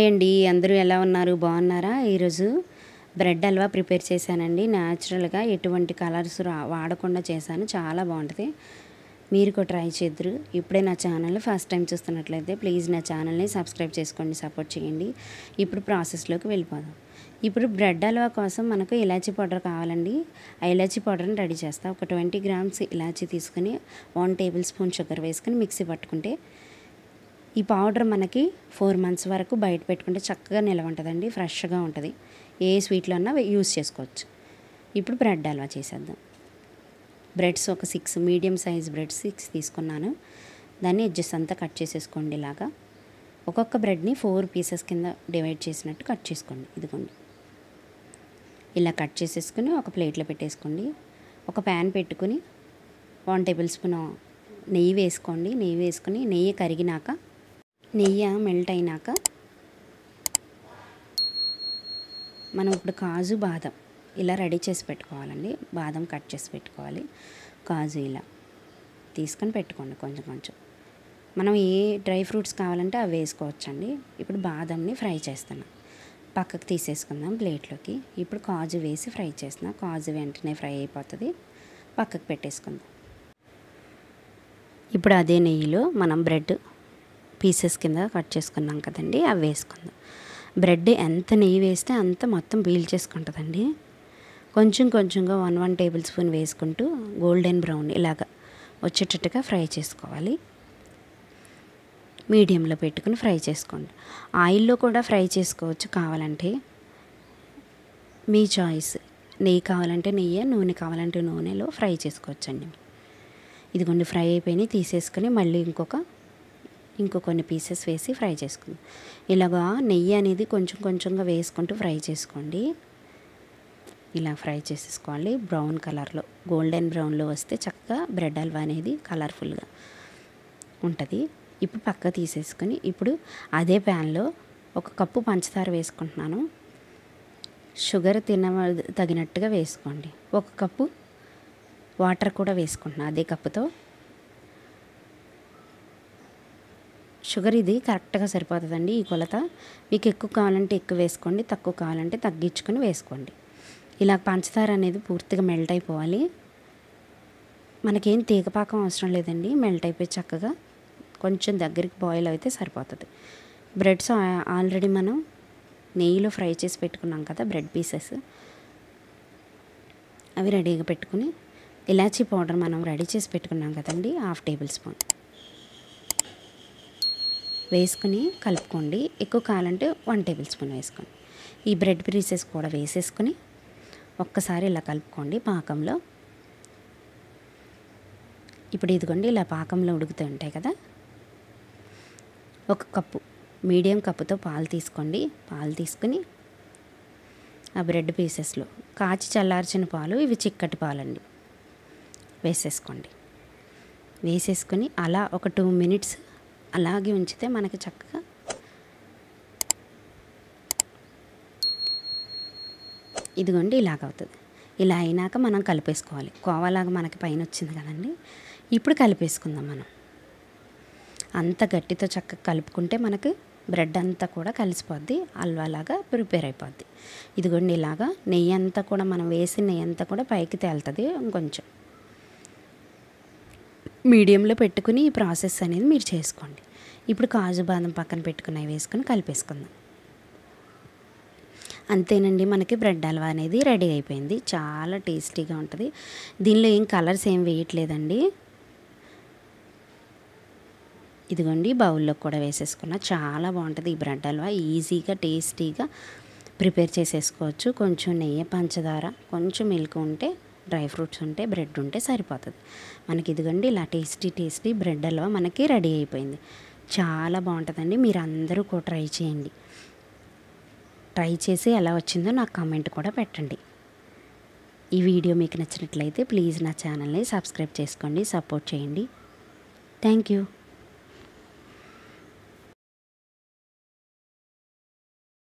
hi అండి అందరూ ఎలా ఉన్నారు బాగున్నారా ఈరోజు బ్రెడ్ హల్వా ప్రిపేర్ చేశానండి న్యాచురల్గా ఎటువంటి కలర్స్ రా వాడకుండా చేశాను చాలా బాగుంటుంది మీరు కూడా ట్రై చేద్దరు ఇప్పుడే నా ఛానల్ ఫస్ట్ టైం చూస్తున్నట్లయితే ప్లీజ్ నా ఛానల్ని సబ్స్క్రైబ్ చేసుకోండి సపోర్ట్ చేయండి ఇప్పుడు ప్రాసెస్లోకి వెళ్ళిపోదాం ఇప్పుడు బ్రెడ్ హల్వా కోసం మనకు ఇలాచీ పౌడర్ కావాలండి ఆ ఇలాచీ పౌడర్ని రెడీ చేస్తాం ఒక ట్వంటీ గ్రామ్స్ ఇలాచీ తీసుకుని వన్ టేబుల్ స్పూన్ షుగర్ వేసుకుని మిక్సీ పట్టుకుంటే ఈ పౌడర్ మనకి ఫోర్ మంత్స్ వరకు బయట పెట్టుకుంటే చక్కగా నిలవ ఉంటుందండి ఫ్రెష్గా ఉంటుంది ఏ స్వీట్లో అన్నా యూస్ చేసుకోవచ్చు ఇప్పుడు బ్రెడ్ హల్వా చేసేద్దాం బ్రెడ్స్ ఒక six medium size bread six తీసుకున్నాను దాన్ని ఎడ్జెస్ అంతా కట్ చేసేసుకోండి ఇలాగా ఒక్కొక్క బ్రెడ్ని ఫోర్ పీసెస్ కింద డివైడ్ చేసినట్టు కట్ చేసుకోండి ఇదిగోండి ఇలా కట్ చేసేసుకుని ఒక ప్లేట్లో పెట్టేసుకోండి ఒక ప్యాన్ పెట్టుకుని వన్ టేబుల్ స్పూన్ నెయ్యి వేసుకోండి నెయ్యి వేసుకుని నెయ్యి కరిగినాక నెయ్యి మెల్ట్ అయినాక మనం ఇప్పుడు కాజు బాదం ఇలా రెడీ చేసి పెట్టుకోవాలండి బాదం కట్ చేసి పెట్టుకోవాలి కాజు ఇలా తీసుకొని పెట్టుకోండి కొంచెం కొంచెం మనం ఏ డ్రై ఫ్రూట్స్ కావాలంటే అవి వేసుకోవచ్చండి ఇప్పుడు బాదంని ఫ్రై చేస్తున్నాం పక్కకు తీసేసుకుందాం ప్లేట్లోకి ఇప్పుడు కాజు వేసి ఫ్రై చేస్తున్నాం కాజు వెంటనే ఫ్రై అయిపోతుంది పక్కకు పెట్టేసుకుందాం ఇప్పుడు అదే నెయ్యిలో మనం బ్రెడ్ పీసెస్ కింద కట్ చేసుకున్నాం కదండి అవి వేసుకుందాం బ్రెడ్ ఎంత నెయ్యి వేస్తే అంత మొత్తం చేసుకుంటుందండి కొంచెం కొంచెంగా వన్ వన్ టేబుల్ స్పూన్ వేసుకుంటూ గోల్డెన్ బ్రౌన్ ఇలాగ వచ్చేటట్టుగా ఫ్రై చేసుకోవాలి మీడియంలో పెట్టుకుని ఫ్రై చేసుకోండి ఆయిల్లో కూడా ఫ్రై చేసుకోవచ్చు కావాలంటే మీ చాయిస్ నెయ్యి కావాలంటే నెయ్యి నూనె కావాలంటే నూనెలో ఫ్రై చేసుకోవచ్చండి ఇదిగోండి ఫ్రై అయిపోయినాయి తీసేసుకొని మళ్ళీ ఇంకొక ఇంకో కొన్ని పీసెస్ వేసి ఫ్రై చేసుకుందాం ఇలాగా నెయ్యి అనేది కొంచెం కొంచెంగా వేసుకుంటూ ఫ్రై చేసుకోండి ఇలా ఫ్రై చేసేసుకోవాలి బ్రౌన్ కలర్లో గోల్డెన్ బ్రౌన్లో వస్తే చక్కగా బ్రెడ్ హల్వా అనేది కలర్ఫుల్గా ఉంటుంది ఇప్పుడు పక్క తీసేసుకొని ఇప్పుడు అదే ప్యాన్లో ఒక కప్పు పంచదార వేసుకుంటున్నాను షుగర్ తిన తగినట్టుగా వేసుకోండి ఒక కప్పు వాటర్ కూడా వేసుకుంటున్నాను అదే కప్పుతో షుగర్ ఇది కరెక్ట్గా సరిపోతుందండి ఈ కొలత మీకు ఎక్కువ కావాలంటే ఎక్కువ వేసుకోండి తక్కువ కావాలంటే తగ్గించుకొని వేసుకోండి ఇలా పంచదార అనేది పూర్తిగా మెల్ట్ అయిపోవాలి మనకేం తీగపాకం అవసరం లేదండి మెల్ట్ అయిపోయి చక్కగా కొంచెం దగ్గరికి బాయిల్ అయితే సరిపోతుంది బ్రెడ్స్ ఆల్రెడీ మనం నెయ్యిలో ఫ్రై చేసి పెట్టుకున్నాం కదా బ్రెడ్ పీసెస్ అవి రెడీగా పెట్టుకుని ఇలాచీ పౌడర్ మనం రెడీ చేసి పెట్టుకున్నాం కదండి హాఫ్ టేబుల్ స్పూన్ వేసుకుని కలుపుకోండి ఎక్కువ కావాలంటే వన్ టేబుల్ స్పూన్ వేసుకోండి ఈ బ్రెడ్ పీసెస్ కూడా వేసేసుకుని ఒక్కసారి ఇలా కలుపుకోండి పాకంలో ఇప్పుడు ఇదిగోండి ఇలా పాకంలో ఉడుకుతూ ఉంటాయి కదా ఒక కప్పు మీడియం కప్పుతో పాలు తీసుకోండి పాలు తీసుకుని ఆ బ్రెడ్ పీసెస్లో కాచి చల్లార్చిన పాలు ఇవి చిక్కటి పాలండి వేసేసుకోండి వేసేసుకొని అలా ఒక టూ మినిట్స్ అలాగే ఉంచితే మనకి చక్కగా ఇదిగోండి ఇలాగవుతుంది ఇలా అయినాక మనం కలిపేసుకోవాలి కోవాలాగా మనకి పైన వచ్చింది కదండి ఇప్పుడు కలిపేసుకుందాం మనం అంత గట్టితో చక్కగా కలుపుకుంటే మనకి బ్రెడ్ అంతా కూడా కలిసిపోద్ది అల్వాలాగా ప్రిపేర్ అయిపోద్ది ఇదిగోండి ఇలాగా నెయ్యి అంతా కూడా మనం వేసిన నెయ్యి అంతా కూడా పైకి తేలుతుంది ఇంకొంచెం మీడియంలో పెట్టుకుని ఈ ప్రాసెస్ అనేది మీరు చేసుకోండి ఇప్పుడు కాజు బాదం పక్కన పెట్టుకున్నవి వేసుకొని కలిపేసుకుందాం అంతేనండి మనకి బ్రెడ్ హల్వా అనేది రెడీ అయిపోయింది చాలా టేస్టీగా ఉంటుంది దీనిలో ఏం కలర్స్ ఏం వేయట్లేదండి ఇదిగోండి బౌల్లో కూడా వేసేసుకున్న చాలా బాగుంటుంది ఈ బ్రెడ్ హల్వా ఈజీగా టేస్టీగా ప్రిపేర్ చేసేసుకోవచ్చు కొంచెం నెయ్యి పంచదార కొంచెం మిల్క్ ఉంటే డ్రై ఫ్రూట్స్ ఉంటే బ్రెడ్ ఉంటే సరిపోతుంది మనకి ఇదిగండి ఇలా టేస్టీ టేస్టీ బ్రెడ్ హల్వా మనకి రెడీ అయిపోయింది చాలా బాగుంటుందండి మీరు అందరూ కూడా ట్రై చేయండి ట్రై చేసి ఎలా వచ్చిందో నాకు కామెంట్ కూడా పెట్టండి ఈ వీడియో మీకు నచ్చినట్లయితే ప్లీజ్ నా ఛానల్ని సబ్స్క్రైబ్ చేసుకోండి సపోర్ట్ చేయండి థ్యాంక్ యూ